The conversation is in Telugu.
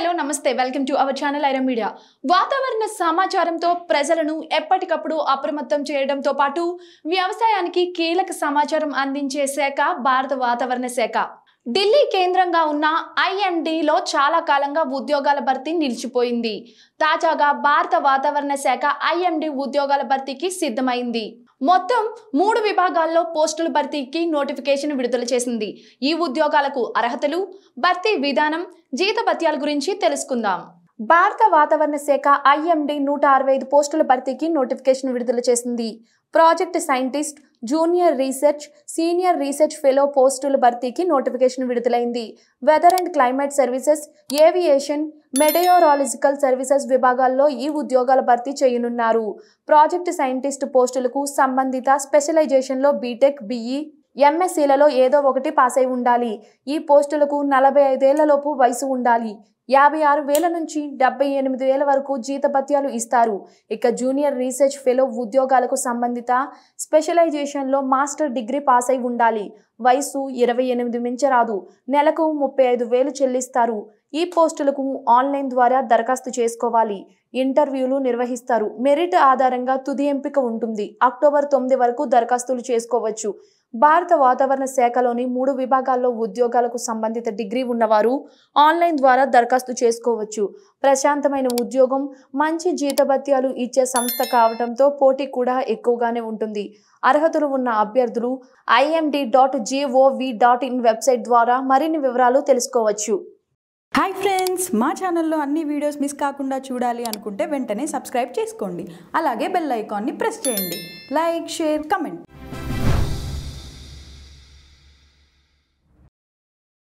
హలో నమస్తే వెల్కమ్ టు అవర్ ఛానల్ ఐరమ్ మీడియా వాతావరణ సమాచారంతో ప్రజలను ఎప్పటికప్పుడు అప్రమత్తం చేయడంతో పాటు వ్యవసాయానికి కీలక సమాచారం అందించే శాఖ భారత వాతావరణ శాఖ ఢిల్లీ కేంద్రంగా ఉన్న ఐఎండిలో చాలా కాలంగా ఉద్యోగాల భర్తీ నిలిచిపోయింది తాజాగా భారత వాతావరణ శాఖ ఐఎండి ఉద్యోగాల భర్తీకి సిద్ధమైంది మొత్తం మూడు విభాగాల్లో పోస్టుల భర్తీకి నోటిఫికేషన్ విడుదల చేసింది ఈ ఉద్యోగాలకు అర్హతలు భర్తీ విధానం జీతభత్యాల గురించి తెలుసుకుందాం భారత వాతావరణ శాఖ ఐఎండి నూట అరవై ఐదు పోస్టుల భర్తీకి నోటిఫికేషన్ విడుదల చేసింది project scientist junior research senior research fellow పోస్టుల భర్తీకి నోటిఫికేషన్ విడుదలైంది weather and climate services aviation meteorological services విభాగాల్లో ఈ ఉద్యోగాల భర్తీ చేయనున్నారు ప్రాజెక్ట్ సైంటిస్ట్ పోస్టులకు సంబంధిత స్పెషలైజేషన్లో బీటెక్ బీఈ ఎంఎస్సీలలో ఏదో ఒకటి పాస్ అయి ఉండాలి ఈ పోస్టులకు నలభై ఐదేళ్లలోపు వయసు ఉండాలి యాభై ఆరు వేల నుంచి డెబ్బై ఎనిమిది వేల వరకు జీతభత్యాలు ఇస్తారు ఇక జూనియర్ రీసెర్చ్ ఫెలో ఉద్యోగాలకు సంబంధిత స్పెషలైజేషన్లో మాస్టర్ డిగ్రీ పాస్ అయి ఉండాలి వయసు ఇరవై ఎనిమిది మించరాదు నెలకు ముప్పై ఐదు వేలు చెల్లిస్తారు ఈ పోస్టులకు ఆన్లైన్ ద్వారా దరఖాస్తు చేసుకోవాలి ఇంటర్వ్యూలు నిర్వహిస్తారు మెరిట్ ఆధారంగా తుది ఎంపిక ఉంటుంది అక్టోబర్ తొమ్మిది వరకు దరఖాస్తులు చేసుకోవచ్చు భారత వాతావరణ శాఖలోని మూడు విభాగాల్లో ఉద్యోగాలకు సంబంధిత డిగ్రీ ఉన్నవారు ఆన్లైన్ ద్వారా దరఖాస్తు చేసుకోవచ్చు ప్రశాంతమైన ఉద్యోగం మంచి జీతభత్యాలు ఇచ్చే సంస్థ కావడంతో పోటీ కూడా ఎక్కువగానే ఉంటుంది అర్హతలు ఉన్న అభ్యర్థులు IMD dot GOV dot in website ద్వారా మరిన్ని వివరాలు తెలుసుకోవచ్చు హాయ్ ఫ్రెండ్స్ మా ఛానల్లో అన్ని వీడియోస్ మిస్ కాకుండా చూడాలి అనుకుంటే వెంటనే సబ్స్క్రైబ్ చేసుకోండి అలాగే బెల్ ఐకాన్ని ప్రెస్ చేయండి లైక్ షేర్ కమెంట్